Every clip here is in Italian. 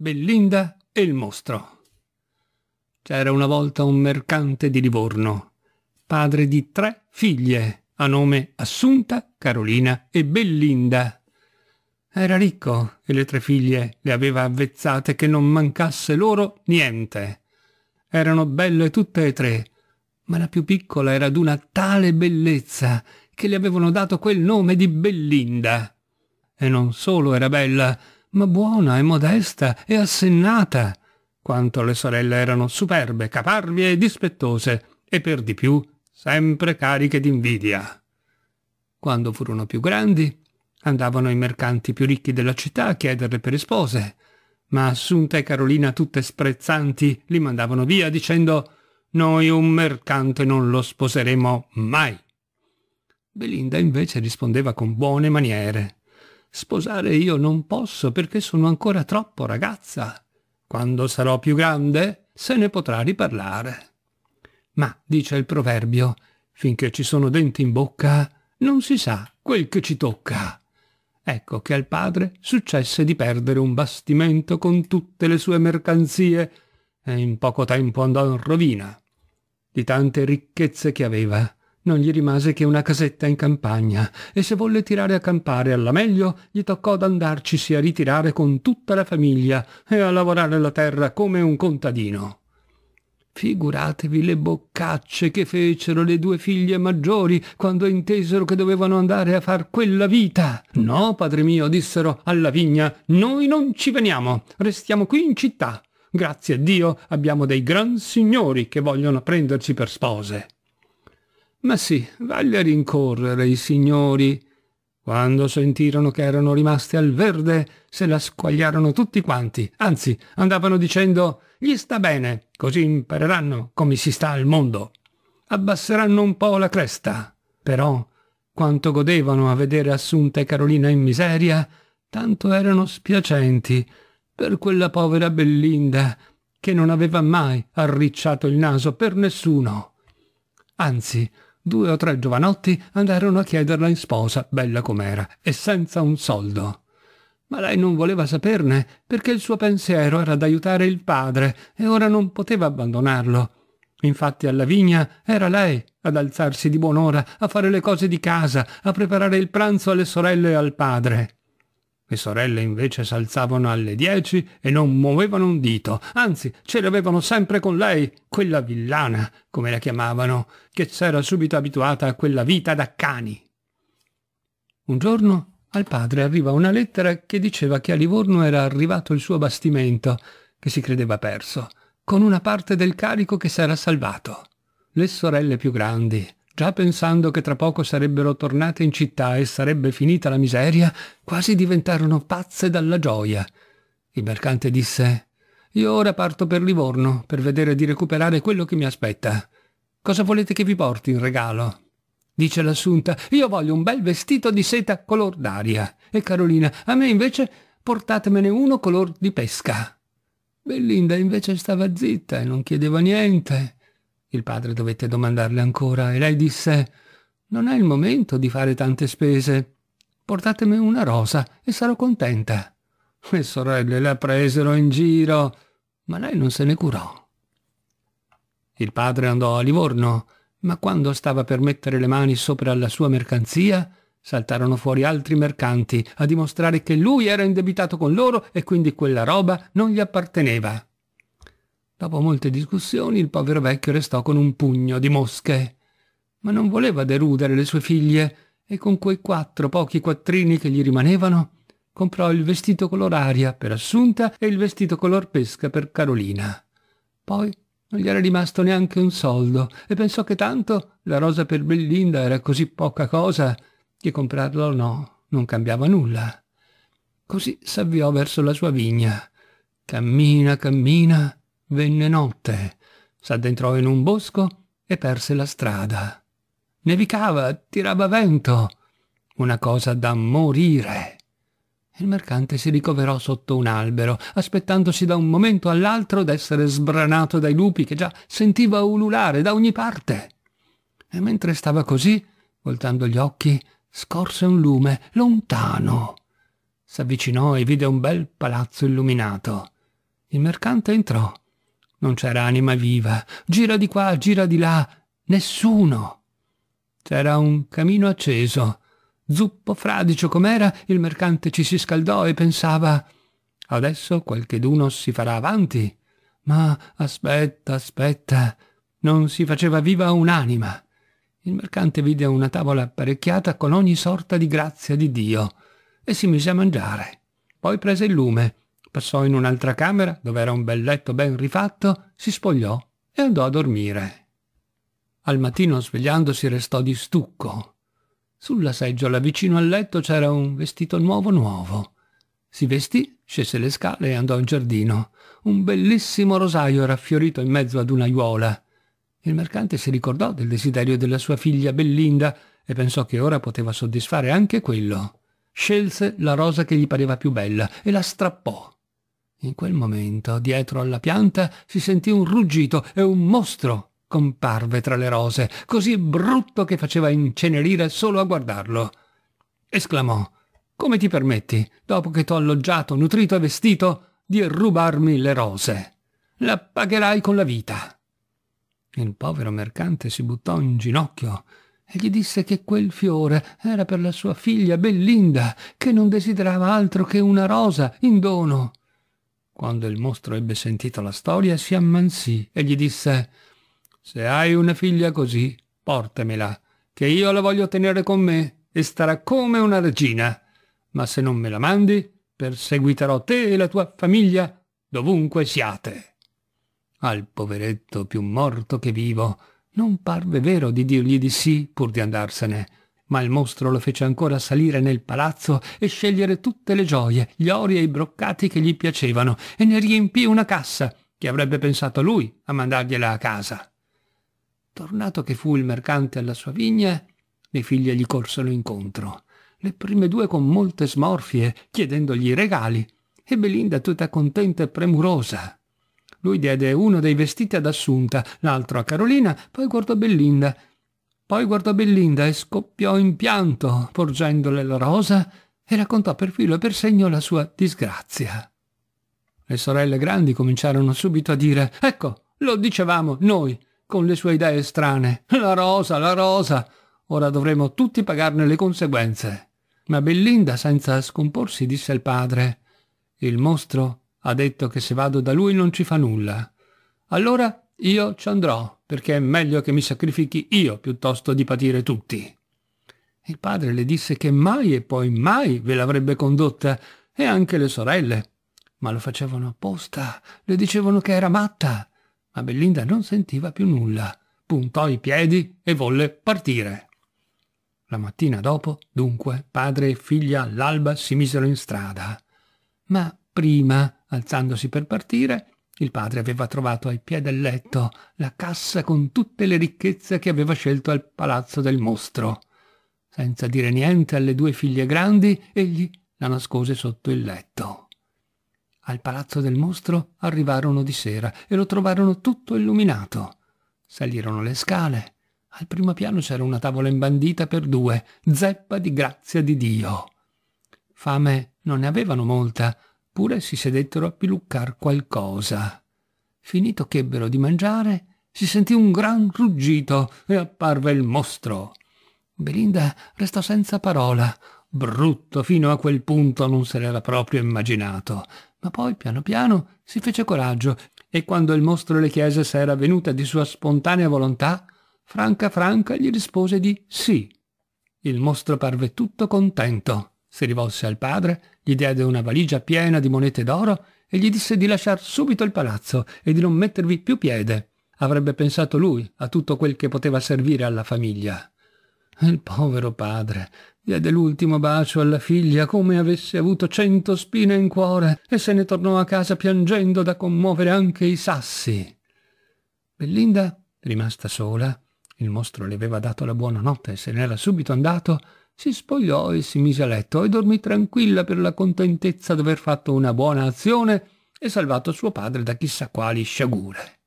Bellinda e il mostro. C'era una volta un mercante di Livorno, padre di tre figlie, a nome Assunta, Carolina e Bellinda. Era ricco e le tre figlie le aveva avvezzate che non mancasse loro niente. Erano belle tutte e tre, ma la più piccola era d'una tale bellezza che le avevano dato quel nome di Bellinda. E non solo era bella, ma buona e modesta e assennata, quanto le sorelle erano superbe, caparbie e dispettose, e per di più sempre cariche d'invidia. Quando furono più grandi, andavano i mercanti più ricchi della città a chiederle per spose, ma Assunta e Carolina, tutte sprezzanti, li mandavano via dicendo «Noi un mercante non lo sposeremo mai». Belinda invece rispondeva con buone maniere. Sposare io non posso perché sono ancora troppo ragazza. Quando sarò più grande se ne potrà riparlare. Ma, dice il proverbio, finché ci sono denti in bocca, non si sa quel che ci tocca. Ecco che al padre successe di perdere un bastimento con tutte le sue mercanzie e in poco tempo andò in rovina. Di tante ricchezze che aveva, non gli rimase che una casetta in campagna e se volle tirare a campare alla meglio gli toccò d'andarcisi a ritirare con tutta la famiglia e a lavorare la terra come un contadino. Figuratevi le boccacce che fecero le due figlie maggiori quando intesero che dovevano andare a far quella vita. No, padre mio, dissero alla vigna, noi non ci veniamo, restiamo qui in città. Grazie a Dio abbiamo dei gran signori che vogliono prenderci per spose. Ma sì, vaglia rincorrere i signori. Quando sentirono che erano rimasti al verde, se la squagliarono tutti quanti, anzi andavano dicendo gli sta bene, così impareranno come si sta al mondo. Abbasseranno un po' la cresta. Però, quanto godevano a vedere Assunta e Carolina in miseria, tanto erano spiacenti per quella povera Bellinda che non aveva mai arricciato il naso per nessuno. Anzi, due o tre giovanotti andarono a chiederla in sposa, bella com'era, e senza un soldo. Ma lei non voleva saperne, perché il suo pensiero era d'aiutare il padre, e ora non poteva abbandonarlo. Infatti alla vigna era lei ad alzarsi di buon'ora, a fare le cose di casa, a preparare il pranzo alle sorelle e al padre. Le sorelle invece s'alzavano alle dieci e non muovevano un dito, anzi ce l'avevano sempre con lei, quella villana, come la chiamavano, che s'era subito abituata a quella vita da cani. Un giorno al padre arriva una lettera che diceva che a Livorno era arrivato il suo bastimento, che si credeva perso, con una parte del carico che s'era salvato. Le sorelle più grandi, già pensando che tra poco sarebbero tornate in città e sarebbe finita la miseria, quasi diventarono pazze dalla gioia. Il mercante disse Io ora parto per Livorno per vedere di recuperare quello che mi aspetta. Cosa volete che vi porti in regalo? Dice l'assunta, io voglio un bel vestito di seta color d'aria. E Carolina, a me invece portatemene uno color di pesca. Bellinda invece stava zitta e non chiedeva niente. Il padre dovette domandarle ancora e lei disse Non è il momento di fare tante spese. Portatemi una rosa e sarò contenta. Le sorelle la presero in giro, ma lei non se ne curò. Il padre andò a Livorno, ma quando stava per mettere le mani sopra la sua mercanzia, saltarono fuori altri mercanti a dimostrare che lui era indebitato con loro e quindi quella roba non gli apparteneva. Dopo molte discussioni il povero vecchio restò con un pugno di mosche. Ma non voleva derudere le sue figlie e con quei quattro pochi quattrini che gli rimanevano comprò il vestito color aria per Assunta e il vestito color pesca per Carolina. Poi non gli era rimasto neanche un soldo e pensò che tanto la rosa per Bellinda era così poca cosa che comprarla o no non cambiava nulla. Così s'avviò verso la sua vigna. Cammina, cammina Venne notte, s'addentrò in un bosco e perse la strada. Nevicava, tirava vento, una cosa da morire. Il mercante si ricoverò sotto un albero, aspettandosi da un momento all'altro d'essere sbranato dai lupi che già sentiva ululare da ogni parte. E mentre stava così, voltando gli occhi, scorse un lume lontano. S'avvicinò e vide un bel palazzo illuminato. Il mercante entrò non c'era anima viva. Gira di qua, gira di là. Nessuno. C'era un camino acceso. Zuppo fradicio com'era, il mercante ci si scaldò e pensava Adesso qualcheduno si farà avanti. Ma aspetta, aspetta. Non si faceva viva un'anima. Il mercante vide una tavola apparecchiata con ogni sorta di grazia di Dio e si mise a mangiare. Poi prese il lume Passò in un'altra camera, dove era un bel letto ben rifatto, si spogliò e andò a dormire. Al mattino svegliandosi restò di stucco. Sulla seggiola vicino al letto c'era un vestito nuovo nuovo. Si vestì, scese le scale e andò in giardino. Un bellissimo rosaio era fiorito in mezzo ad un'aiuola. Il mercante si ricordò del desiderio della sua figlia Bellinda e pensò che ora poteva soddisfare anche quello. Scelse la rosa che gli pareva più bella e la strappò. In quel momento, dietro alla pianta, si sentì un ruggito e un mostro comparve tra le rose, così brutto che faceva incenerire solo a guardarlo. Esclamò, come ti permetti, dopo che t'ho alloggiato, nutrito e vestito, di rubarmi le rose? La pagherai con la vita. Il povero mercante si buttò in ginocchio e gli disse che quel fiore era per la sua figlia Bellinda, che non desiderava altro che una rosa in dono. Quando il mostro ebbe sentito la storia, si ammansì e gli disse «Se hai una figlia così, portamela, che io la voglio tenere con me e starà come una regina. Ma se non me la mandi, perseguiterò te e la tua famiglia dovunque siate». Al poveretto più morto che vivo non parve vero di dirgli di sì pur di andarsene, ma il mostro lo fece ancora salire nel palazzo e scegliere tutte le gioie, gli ori e i broccati che gli piacevano, e ne riempì una cassa. che avrebbe pensato lui a mandargliela a casa? Tornato che fu il mercante alla sua vigna, le figlie gli corsero incontro, le prime due con molte smorfie, chiedendogli regali, e Belinda tutta contenta e premurosa. Lui diede uno dei vestiti ad Assunta, l'altro a Carolina, poi guardò Belinda poi guardò Bellinda e scoppiò in pianto, porgendole la rosa, e raccontò per filo e per segno la sua disgrazia. Le sorelle grandi cominciarono subito a dire «Ecco, lo dicevamo noi, con le sue idee strane. La rosa, la rosa! Ora dovremo tutti pagarne le conseguenze». Ma Bellinda, senza scomporsi, disse al padre «Il mostro ha detto che se vado da lui non ci fa nulla. Allora io ci andrò, perché è meglio che mi sacrifichi io piuttosto di patire tutti. Il padre le disse che mai e poi mai ve l'avrebbe condotta, e anche le sorelle. Ma lo facevano apposta, le dicevano che era matta. Ma Bellinda non sentiva più nulla, puntò i piedi e volle partire. La mattina dopo, dunque, padre e figlia all'alba si misero in strada. Ma prima, alzandosi per partire, il padre aveva trovato ai piedi del letto la cassa con tutte le ricchezze che aveva scelto al palazzo del mostro. Senza dire niente alle due figlie grandi, egli la nascose sotto il letto. Al palazzo del mostro arrivarono di sera e lo trovarono tutto illuminato. Salirono le scale. Al primo piano c'era una tavola imbandita per due, zeppa di grazia di Dio. Fame non ne avevano molta, pure si sedettero a piluccar qualcosa. Finito che ebbero di mangiare, si sentì un gran ruggito e apparve il mostro. Belinda restò senza parola. Brutto fino a quel punto non se l'era proprio immaginato. Ma poi, piano piano, si fece coraggio e quando il mostro le chiese se era venuta di sua spontanea volontà, franca franca gli rispose di sì. Il mostro parve tutto contento. Si rivolse al padre, gli diede una valigia piena di monete d'oro e gli disse di lasciar subito il palazzo e di non mettervi più piede. Avrebbe pensato lui a tutto quel che poteva servire alla famiglia. Il povero padre diede l'ultimo bacio alla figlia come avesse avuto cento spine in cuore e se ne tornò a casa piangendo da commuovere anche i sassi. Bellinda, rimasta sola, il mostro le aveva dato la buonanotte e se n'era subito andato, si spogliò e si mise a letto e dormì tranquilla per la contentezza d'aver fatto una buona azione e salvato suo padre da chissà quali sciagure.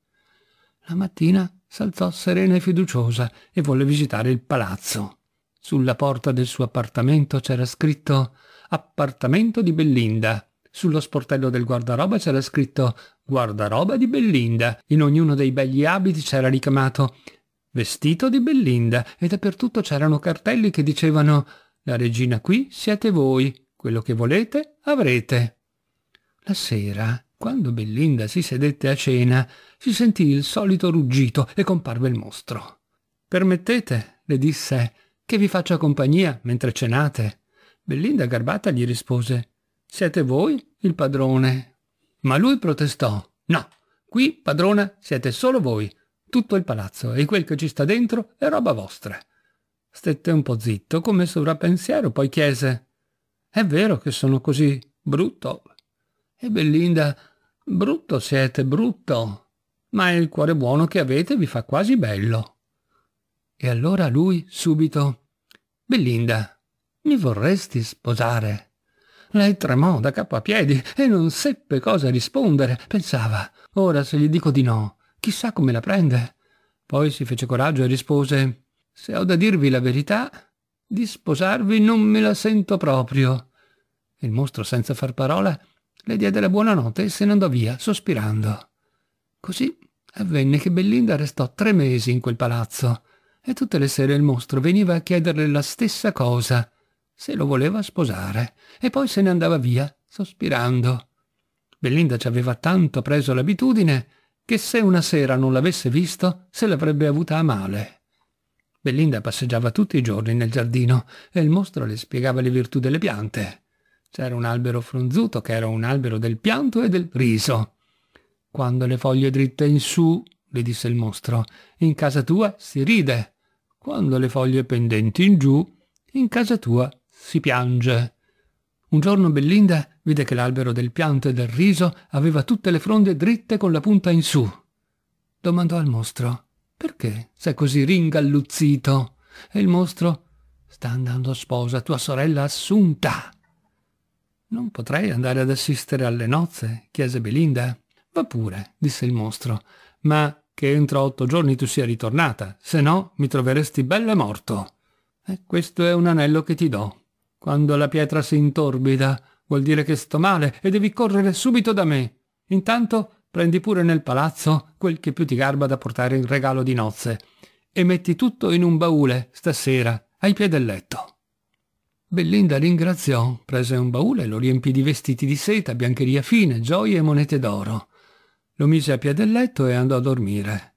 La mattina s'alzò serena e fiduciosa e volle visitare il palazzo. Sulla porta del suo appartamento c'era scritto Appartamento di Bellinda. Sullo sportello del guardaroba c'era scritto Guardaroba di Bellinda. In ognuno dei begli abiti c'era ricamato vestito di Bellinda e dappertutto c'erano cartelli che dicevano la regina qui siete voi, quello che volete avrete. La sera, quando Bellinda si sedette a cena, si sentì il solito ruggito e comparve il mostro. Permettete, le disse, che vi faccia compagnia mentre cenate. Bellinda garbata gli rispose Siete voi il padrone. Ma lui protestò No, qui padrona siete solo voi tutto il palazzo e quel che ci sta dentro è roba vostra. Stette un po' zitto come sovrappensiero, poi chiese È vero che sono così brutto? E Bellinda Brutto siete, brutto, ma il cuore buono che avete vi fa quasi bello. E allora lui subito Bellinda, mi vorresti sposare? Lei tremò da capo a piedi e non seppe cosa rispondere. Pensava, ora se gli dico di no, Chissà come la prende. Poi si fece coraggio e rispose Se ho da dirvi la verità, di sposarvi non me la sento proprio. Il mostro, senza far parola, le diede la buonanotte e se ne andò via, sospirando. Così avvenne che Bellinda restò tre mesi in quel palazzo e tutte le sere il mostro veniva a chiederle la stessa cosa, se lo voleva sposare, e poi se ne andava via, sospirando. Bellinda ci aveva tanto preso l'abitudine che se una sera non l'avesse visto se l'avrebbe avuta a male. Belinda passeggiava tutti i giorni nel giardino e il mostro le spiegava le virtù delle piante. C'era un albero fronzuto che era un albero del pianto e del riso. Quando le foglie dritte in su, le disse il mostro, in casa tua si ride. Quando le foglie pendenti in giù, in casa tua si piange. Un giorno Bellinda vide che l'albero del pianto e del riso aveva tutte le fronde dritte con la punta in su. Domandò al mostro, perché sei così ringalluzzito? E il mostro, sta andando a sposa tua sorella Assunta. Non potrei andare ad assistere alle nozze, chiese Belinda. Va pure, disse il mostro, ma che entro otto giorni tu sia ritornata, se no mi troveresti bella morto. E questo è un anello che ti do, quando la pietra si intorbida, vuol dire che sto male e devi correre subito da me. Intanto prendi pure nel palazzo quel che più ti garba da portare in regalo di nozze e metti tutto in un baule stasera ai piedi del letto. Bellinda ringraziò, prese un baule e lo riempì di vestiti di seta, biancheria fine, gioie e monete d'oro. Lo mise a piede del letto e andò a dormire.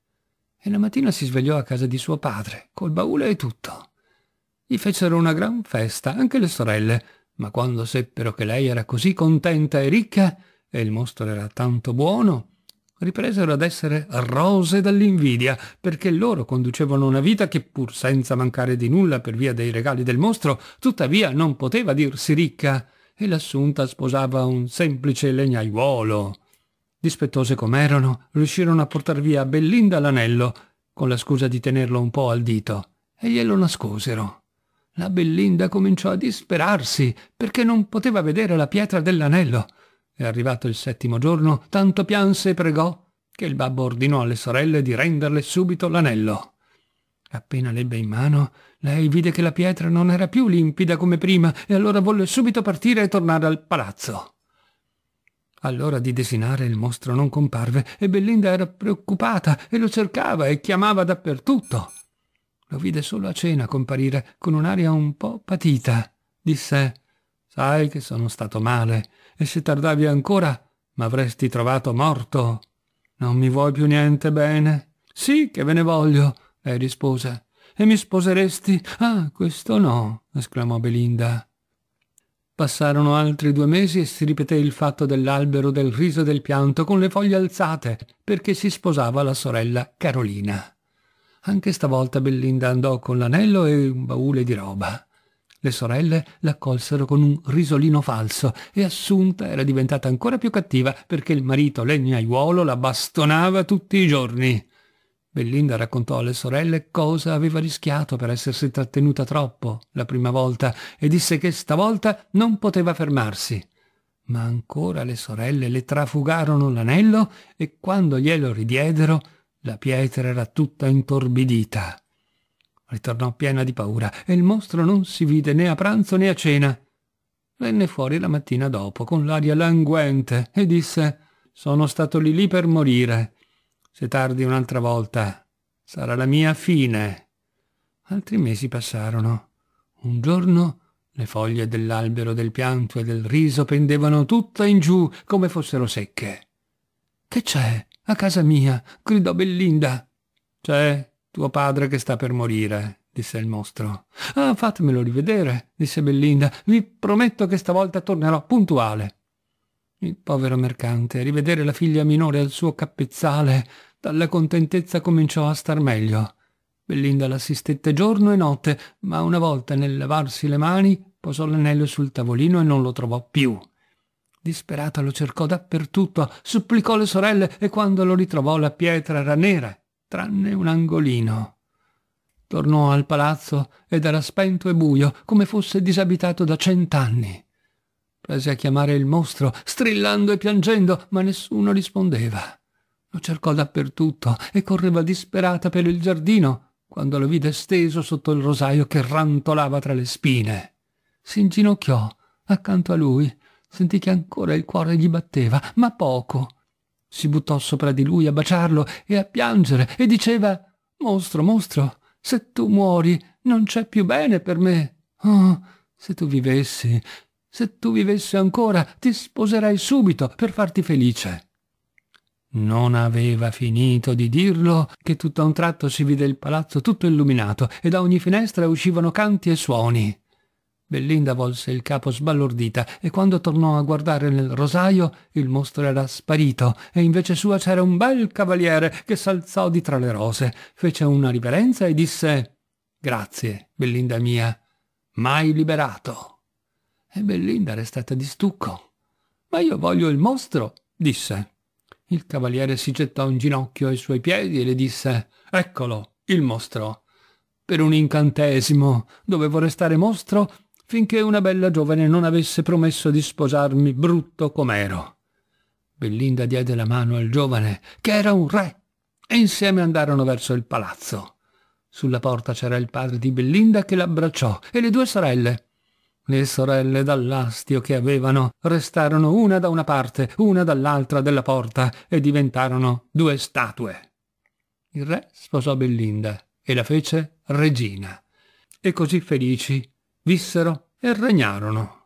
E la mattina si svegliò a casa di suo padre, col baule e tutto. Gli fecero una gran festa anche le sorelle, ma quando seppero che lei era così contenta e ricca e il mostro era tanto buono, ripresero ad essere rose dall'invidia, perché loro conducevano una vita che pur senza mancare di nulla per via dei regali del mostro, tuttavia non poteva dirsi ricca, e l'assunta sposava un semplice legnaiuolo. Dispettose com'erano, riuscirono a portar via a Bellinda l'anello, con la scusa di tenerlo un po' al dito, e glielo nascosero. La Bellinda cominciò a disperarsi perché non poteva vedere la pietra dell'anello. E arrivato il settimo giorno, tanto pianse e pregò che il babbo ordinò alle sorelle di renderle subito l'anello. Appena l'ebbe in mano, lei vide che la pietra non era più limpida come prima e allora volle subito partire e tornare al palazzo. All'ora di desinare il mostro non comparve e Bellinda era preoccupata e lo cercava e chiamava dappertutto lo vide solo a cena comparire con un'aria un po patita. Disse Sai che sono stato male, e se tardavi ancora m'avresti trovato morto. Non mi vuoi più niente bene? Sì che ve ne voglio, lei rispose. E mi sposeresti? Ah, questo no, esclamò Belinda. Passarono altri due mesi e si ripeté il fatto dell'albero del riso e del pianto con le foglie alzate, perché si sposava la sorella Carolina. Anche stavolta Bellinda andò con l'anello e un baule di roba. Le sorelle l'accolsero con un risolino falso e Assunta era diventata ancora più cattiva perché il marito legnaiuolo la bastonava tutti i giorni. Bellinda raccontò alle sorelle cosa aveva rischiato per essersi trattenuta troppo la prima volta e disse che stavolta non poteva fermarsi. Ma ancora le sorelle le trafugarono l'anello e quando glielo ridiedero la pietra era tutta intorbidita. Ritornò piena di paura e il mostro non si vide né a pranzo né a cena. Venne fuori la mattina dopo con l'aria languente e disse «Sono stato lì lì per morire. Se tardi un'altra volta sarà la mia fine». Altri mesi passarono. Un giorno... Le foglie dell'albero del pianto e del riso pendevano tutte in giù come fossero secche. Che c'è? A casa mia, gridò Bellinda. C'è tuo padre che sta per morire, disse il mostro. Ah, fatemelo rivedere, disse Bellinda. Vi prometto che stavolta tornerò puntuale. Il povero mercante, rivedere la figlia minore al suo cappezzale, dalla contentezza cominciò a star meglio. Bellinda l'assistette giorno e notte, ma una volta nel lavarsi le mani posò l'anello sul tavolino e non lo trovò più. Disperata lo cercò dappertutto, supplicò le sorelle e quando lo ritrovò la pietra era nera, tranne un angolino. Tornò al palazzo ed era spento e buio, come fosse disabitato da cent'anni. Prese a chiamare il mostro, strillando e piangendo, ma nessuno rispondeva. Lo cercò dappertutto e correva disperata per il giardino, quando lo vide steso sotto il rosaio che rantolava tra le spine. S'inginocchiò accanto a lui Sentì che ancora il cuore gli batteva, ma poco. Si buttò sopra di lui a baciarlo e a piangere e diceva «Mostro, mostro, se tu muori non c'è più bene per me. Oh, se tu vivessi, se tu vivessi ancora, ti sposerei subito per farti felice». Non aveva finito di dirlo che tutto a un tratto si vide il palazzo tutto illuminato e da ogni finestra uscivano canti e suoni. Bellinda volse il capo sbalordita e quando tornò a guardare nel rosaio il mostro era sparito e invece sua c'era un bel cavaliere che s'alzò di tra le rose, fece una riverenza e disse «Grazie, Bellinda mia, mai liberato». E Bellinda restata di stucco. «Ma io voglio il mostro», disse. Il cavaliere si gettò in ginocchio ai suoi piedi e le disse «Eccolo, il mostro». Per un incantesimo dovevo restare mostro finché una bella giovane non avesse promesso di sposarmi brutto com'ero. Bellinda diede la mano al giovane, che era un re, e insieme andarono verso il palazzo. Sulla porta c'era il padre di Bellinda che l'abbracciò e le due sorelle. Le sorelle dall'astio che avevano restarono una da una parte, una dall'altra della porta e diventarono due statue. Il re sposò Bellinda e la fece regina. E così felici vissero e regnarono.